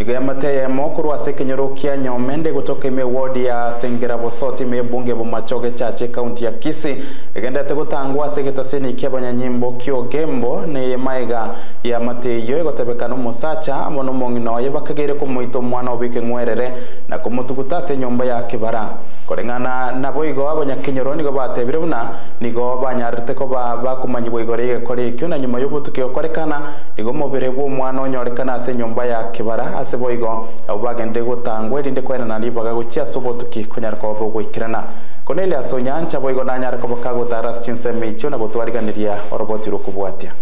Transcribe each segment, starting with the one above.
Igaya mateyemo kurwasa ekenyerokia nyomende gotoka ime wadi ya Sengera Bosoti ime bunge bomachoge chache kaunti ya Kisii egendete seke ase getasini kia kio gembo ni maiga ya mateyo egotebeka na omosacha amo mwono omong'ina oye bakageire kumuito mwana obeka ngwerere na komotuguta ase enyomba ya kibara korengana naboigo igo abanyakenyero nigo batebire buna nigo banyarete ko bakumanya boigore igekora kyo na nyuma y'obotuke okorekana nigo omobere bwa omwana onyorekana ase enyomba ya kibara ase boigo abo bagende gotangwa erinde kwerana ribaga gochia ase obotuki konyara koba bogoikerana Cornelius Onyancha boigo nanyara koba kagotara ase chinsemo na gotwariganiria oroboti rokobwatia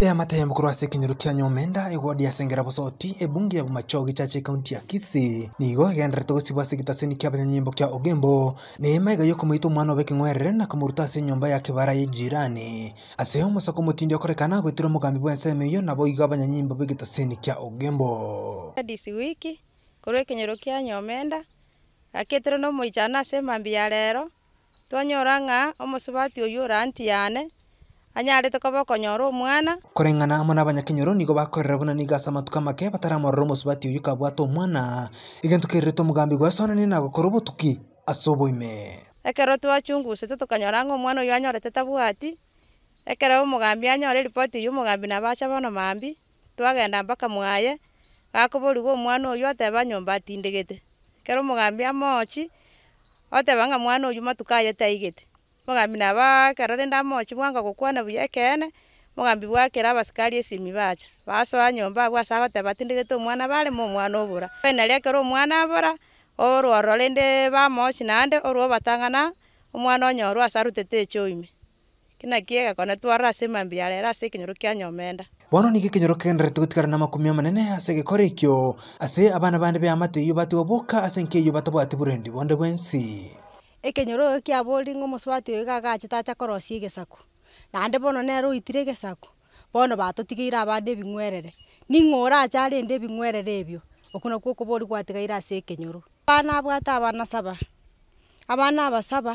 eamata ya mukuru wa sekinyoru kia nyomenda ewodi ya sengera bosoti ebunge ya bumachogi chache kaunti ya kisi nigo egenderete gosibwa ase gitaseni kia banyanyimbo kia ogembo neema iga yokomoita omwana obekeng'oerere na komoruta ase nyomba ya kebara ya jirani ase omosoko omotindi okorekana gwetire omogambi bwa enseme eyo nabo iga abanyanyimbo ba gitaseni kia ogembo this week korwa ekenyoro kia nyomenda aketire na omoichana ase mambia rero twanyora ng'a omosubati oyo orantiane anyarete te koba okonyora omwana koreng'ana amo na abanyakenyoro nigo bakorera buna na igasa amatuka make bataramorora omosubati oyo kabwata omwana egento kererete omogambi gwaesonani nagokora obotuki ase oboime ekero twachungusete tokanyora ng'a omwana oyo anyorete tabwati ekero omogambi anyora eripoti eywo omogambi nabacha bono mambi twagenda mpaka mwaye gakoboriwa omwana oyo oteba nyomba atindegete ekero omogambi amochi oteba mwana oyo matuka ayete mogambi nabo kerore ndamochi bwango gokwana buya ekeene mogambi bwakera abasikari esimi bacha basoa nyomba ase abateba tindigete omwana barema omwana obora nari ekero omwana abora orworo rende bamochi naende orwo obatang'ana omwana onyorwa ase arutete echoime kina kiega kone twarora ase emambi yarera ase ekenyoro kianyomenda bono niga ekenyoro kenderete gotigara na makumi amanene ase egekora ekio ase abana bande beamate amate eywo batiga ase nke eywo batabwati borende bonde bwensi ekenyoro oyo kia boring omosubati oyo gagachitacha korosia egesaku naende bono nero oitire egesaku bono batotigeire abande ebing'werere ning'ora acha rende ebing'werere ebio oku nakwo okobori gwatigaire ase ekenyoro abana abwate abana saba abana abasaba saba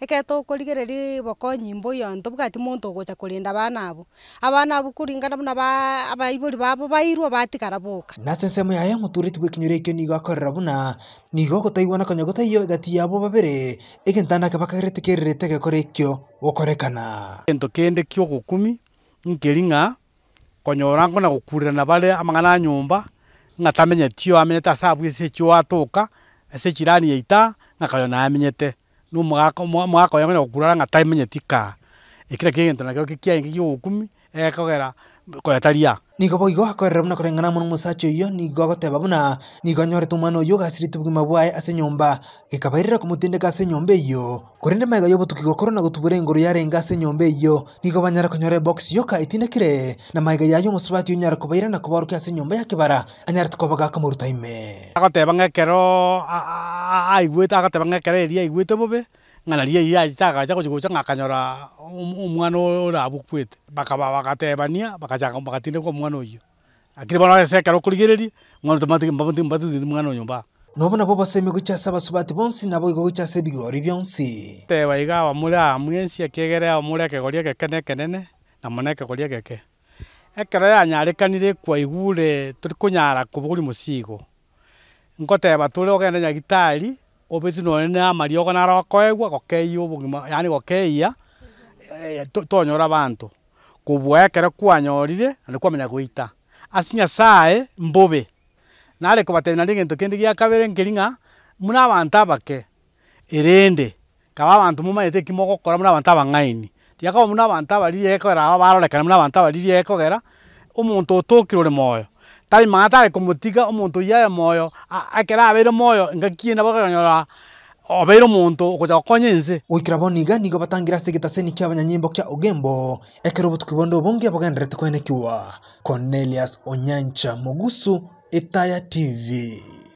eke tokorigereria boko nyimbo yonto bwati monto ogocha korenda abana abo abana abo kuringana buna ba abaibori babo bairwe batigara boka nase ensemo yaye omotureti bwekinyore ekio nigo akorera buna nigo ogotaigwana konya gotaiyo egati yabo babere egentana ake bakageretekererete egekora ekio gokorekana egento kende kia ogokumi nkeri ng'a konyora nkona gokurerana bare amang'ana nyomba ng'atamenyeti oyo amenyete ase abwesi echio atoka ase echirani yaita ng'akoyo naamenyete no mwagakoyagana gukurara ng'atae menyeti ka ikira kigento nakio kikiaingi giugukumi ekogera koeta ria nigo boigo akorera buna koreng'ana mono omosacha oyo nigo agoteba buna nigo anyorete omwana oyo ogasirete obogima bwaye ase enyomba gekabairera komotendeka ase enyomba eyo korende maega yobotuki gokoro na gotubora engoro yarenge ase enyomba eyo nigo banyara konyora ebox yoka etindekire na maega yayo omosubati onyara kobaira na kobaorokia ase enyomba ya kebara anyarete koba gakamoruta ime agoteba ng'ekero aiguite agateba ng'ekereria aiguite bobe ng'ana ria iya tagacha gocha ng'akanyora omwana ore abukwete bakaba bagatebania bagachaka bagatindeka omwana oyo akiri bono esekera okorigereria ng'ono mbatuthithi mwana oyo mbaa nobo nabo basemi gochasa basubati bonsi nabo igo gochasa ebigori bionsi teba iga aba more amwe ensi ekegere aba more ekegori egekene ekenene na mono ekegori egeke ekero yanyarekanire kwaigure tori konyara koba oria mosigo nkoteba turia ugenda nyagitari ubiti nonene amariogo narokoegua gokeia obogima yaani gokeia eh, eh, tonyora banto kobua ekero kwanyorire na nikwamenya goita asinya sae mbobe nare kobatebia naende egento kende gia kabere nkeri ng'a muna abanto abake erende kaba abanto momanyete eki kora muna abanto abang'aini tiga koba muna abanto abariri ekogera aba barorekana muna abanto abariri ekogera omonto otokire ore moyo taima atarä kå må tiga moyo akerabä re moyo ngakie nabo gakanyora obeire omonto ogocha gokonya ense goikera boniga nigo batangira ase egetaseni kia abanyanyimbo kia ogembo ekero obotuki bonde obonge bogenderete koenekiwa cornelius onyancha mogusu etaya tv